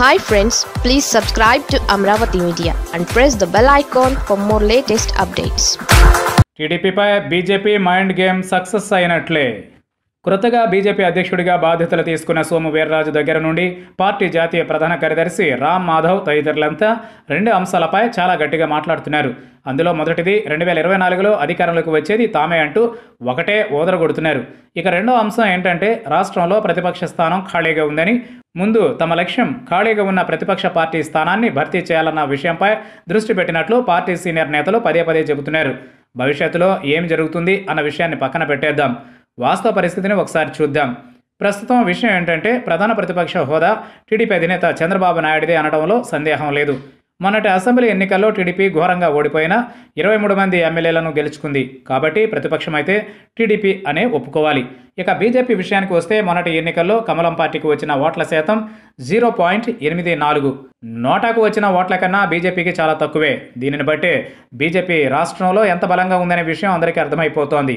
hi friends please subscribe to Amaravati media and press the bell icon for more latest updates టీడీపీపై BJP mind game success అయినట్లే కృతగా BJP అధ్యక్షుడిగా బాధ్యతలు తీసుకున్న సోము వీర్రాజు దగ్గర నుండి పార్టీ జాతీయ ప్రధాన కార్యదర్శి రామ్ మాధవ్ తదితరులంతా రెండు అంశాలపై చాలా గట్టిగా మాట్లాడుతున్నారు అందులో మొదటిది రెండు వేల ఇరవై నాలుగులో అధికారంలోకి వచ్చేది తామే అంటూ ఒకటే ఓదరగొడుతున్నారు ఇక రెండో అంశం ఏంటంటే రాష్ట్రంలో ప్రతిపక్ష స్థానం ఖాళీగా ఉందని ముందు తమ లక్ష్యం ఖాళీగా ఉన్న ప్రతిపక్ష పార్టీ స్థానాన్ని భర్తీ చేయాలన్న విషయంపై దృష్టి పెట్టినట్లు పార్టీ సీనియర్ నేతలు పదే పదే చెబుతున్నారు భవిష్యత్తులో ఏం జరుగుతుంది అన్న విషయాన్ని పక్కన పెట్టేద్దాం వాస్తవ పరిస్థితిని ఒకసారి చూద్దాం ప్రస్తుతం విషయం ఏంటంటే ప్రధాన ప్రతిపక్ష హోదా టీడీపీ అధినేత చంద్రబాబు నాయుడిదే అనడంలో సందేహం లేదు మొన్నటి అసెంబ్లీ ఎన్నికల్లో టీడీపీ ఘోరంగా ఓడిపోయిన ఇరవై మూడు మంది ఎమ్మెల్యేలను గెలుచుకుంది కాబట్టి ప్రతిపక్షం అయితే టీడీపీ అనే ఒప్పుకోవాలి ఇక బీజేపీ విషయానికి వస్తే మొన్నటి ఎన్నికల్లో కమలం పార్టీకి వచ్చిన ఓట్ల శాతం జీరో పాయింట్ ఎనిమిది నాలుగు నోటాకు వచ్చిన ఓట్ల కన్నా బీజేపీకి చాలా తక్కువే దీనిని బట్టి బీజేపీ రాష్ట్రంలో ఎంత బలంగా ఉందనే విషయం అందరికీ అర్థమైపోతోంది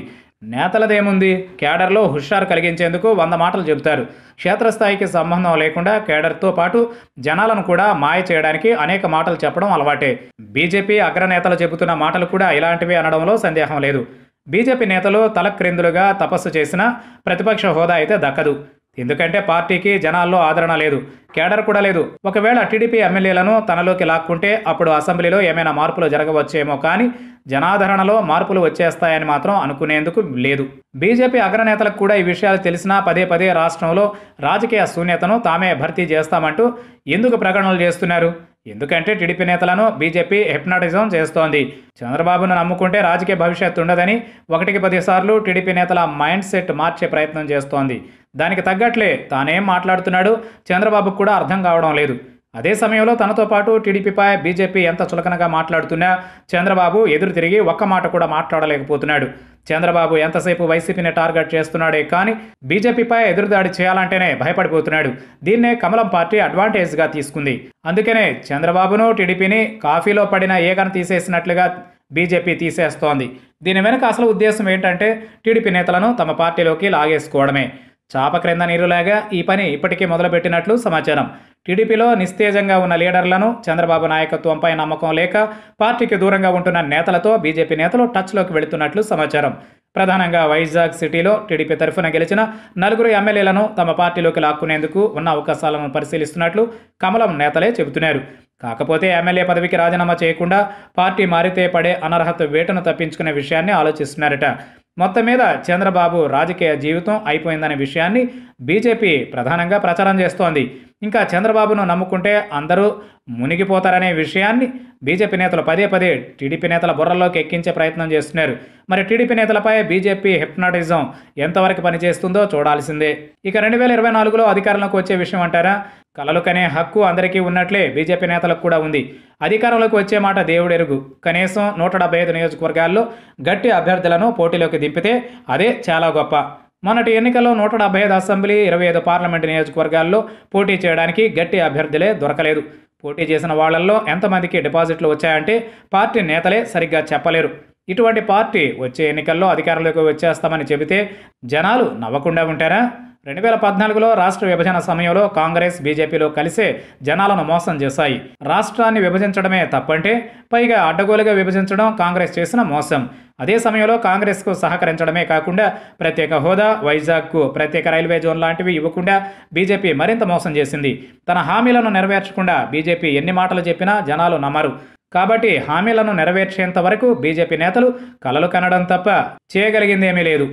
నేతలదేముంది కేడర్లో హుషారు కలిగించేందుకు వంద మాటలు చెబుతారు క్షేత్రస్థాయికి సంబంధం లేకుండా కేడర్తో పాటు జనాలను కూడా మాయ చేయడానికి అనేక మాటలు చెప్పడం అలవాటే బీజేపీ అగ్రనేతలు చెబుతున్న మాటలు కూడా ఇలాంటివి అనడంలో సందేహం లేదు బీజేపీ నేతలు తలక్రిందులుగా తపస్సు చేసినా ప్రతిపక్ష హోదా అయితే దక్కదు ఎందుకంటే పార్టీకి జనాల్లో ఆదరణ లేదు కేడర్ కూడా లేదు ఒకవేళ టీడీపీ ఎమ్మెల్యేలను తనలోకి లాక్కుంటే అప్పుడు అసెంబ్లీలో ఏమైనా మార్పులు జరగవచ్చేమో కానీ జనాదరణలో మార్పులు వచ్చేస్తాయని మాత్రం అనుకునేందుకు లేదు బీజేపీ అగ్రనేతలకు కూడా ఈ విషయాలు తెలిసినా పదే పదే రాష్ట్రంలో రాజకీయ శూన్యతను తామే భర్తీ చేస్తామంటూ ఎందుకు ప్రకటనలు చేస్తున్నారు ఎందుకంటే టీడీపీ నేతలను బీజేపీ హిప్నాటిజం చేస్తోంది చంద్రబాబును నమ్ముకుంటే రాజకీయ భవిష్యత్తు ఉండదని ఒకటికి పదిసార్లు టీడీపీ నేతల మైండ్ సెట్ మార్చే ప్రయత్నం చేస్తోంది దానికి తగ్గట్లే తానేం మాట్లాడుతున్నాడు చంద్రబాబుకు కూడా అర్థం కావడం లేదు అదే సమయంలో తనతో పాటు టీడీపీపై బీజేపీ ఎంత చులకనగా మాట్లాడుతున్నా చంద్రబాబు ఎదురు తిరిగి ఒక్క మాట కూడా మాట్లాడలేకపోతున్నాడు చంద్రబాబు ఎంతసేపు వైసీపీని టార్గెట్ చేస్తున్నాడే కానీ బీజేపీపై ఎదురుదాడి చేయాలంటేనే భయపడిపోతున్నాడు దీన్నే కమలం పార్టీ అడ్వాంటేజ్గా తీసుకుంది అందుకనే చంద్రబాబును టీడీపీని కాఫీలో పడిన ఏగను తీసేసినట్లుగా బీజేపీ తీసేస్తోంది దీని వెనుక అసలు ఉద్దేశం ఏంటంటే టీడీపీ నేతలను తమ పార్టీలోకి లాగేసుకోవడమే చాప క్రింద నీరులాగా ఈ పని ఇప్పటికే మొదలుపెట్టినట్లు సమాచారం టీడీపీలో నిస్తేజంగా ఉన్న లీడర్లను చంద్రబాబు నాయకత్వంపై నమ్మకం లేక పార్టీకి దూరంగా ఉంటున్న నేతలతో బీజేపీ నేతలు టచ్లోకి వెళుతున్నట్లు సమాచారం ప్రధానంగా వైజాగ్ సిటీలో టీడీపీ తరఫున గెలిచిన నలుగురు ఎమ్మెల్యేలను తమ పార్టీలోకి లాక్కునేందుకు ఉన్న అవకాశాలను పరిశీలిస్తున్నట్లు కమలం నేతలే చెబుతున్నారు కాకపోతే ఎమ్మెల్యే పదవికి రాజీనామా చేయకుండా పార్టీ మారితే పడే అనర్హత వేటను తప్పించుకునే విషయాన్ని ఆలోచిస్తున్నారట మొత్తం మీద చంద్రబాబు రాజకీయ జీవితం అయిపోయిందనే విషయాన్ని బీజేపీ ప్రధానంగా ప్రచారం చేస్తోంది ఇంకా చంద్రబాబును నమ్ముకుంటే అందరూ మునిగిపోతారనే విషయాన్ని బీజేపీ నేతలు పదే పదే టీడీపీ నేతల బుర్రలోకి ఎక్కించే ప్రయత్నం చేస్తున్నారు మరి టీడీపీ నేతలపై బీజేపీ హిప్నాటిజం ఎంతవరకు పనిచేస్తుందో చూడాల్సిందే ఇక రెండు వేల ఇరవై నాలుగులో అధికారంలోకి వచ్చే విషయం అంటారా కలలు కనే హక్కు అందరికీ ఉన్నట్లే బీజేపీ నేతలకు కూడా ఉంది అధికారంలోకి వచ్చే మాట దేవుడెరుగు కనీసం నూట డెబ్బై ఐదు నియోజకవర్గాల్లో గట్టి అభ్యర్థులను పోటీలోకి దింపితే అదే చాలా గొప్ప మొన్నటి ఎన్నికల్లో నూట డెబ్బై ఐదు అసెంబ్లీ ఇరవై ఐదు పార్లమెంటు నియోజకవర్గాల్లో పోటీ చేయడానికి గట్టి అభ్యర్థులే దొరకలేదు పోటీ చేసిన వాళ్లల్లో ఎంతమందికి డిపాజిట్లు వచ్చాయంటే పార్టీ నేతలే సరిగ్గా చెప్పలేరు ఇటువంటి పార్టీ వచ్చే ఎన్నికల్లో అధికారంలోకి వచ్చేస్తామని చెబితే జనాలు నవ్వకుండా ఉంటారా రెండు వేల పద్నాలుగులో రాష్ట్ర విభజన సమయంలో కాంగ్రెస్ బీజేపీలు కలిసే జనాలను మోసం చేశాయి రాష్ట్రాన్ని విభజించడమే తప్పంటే పైగా అడ్డగోలుగా విభజించడం కాంగ్రెస్ చేసిన మోసం అదే సమయంలో కాంగ్రెస్కు సహకరించడమే కాకుండా ప్రత్యేక హోదా వైజాగ్కు ప్రత్యేక రైల్వే జోన్ లాంటివి ఇవ్వకుండా బీజేపీ మరింత మోసం చేసింది తన హామీలను నెరవేర్చకుండా బీజేపీ ఎన్ని మాటలు చెప్పినా జనాలు నమ్మరు కాబట్టి హామీలను నెరవేర్చేంత వరకు బీజేపీ నేతలు కలలు కనడం తప్ప చేయగలిగిందేమీ లేదు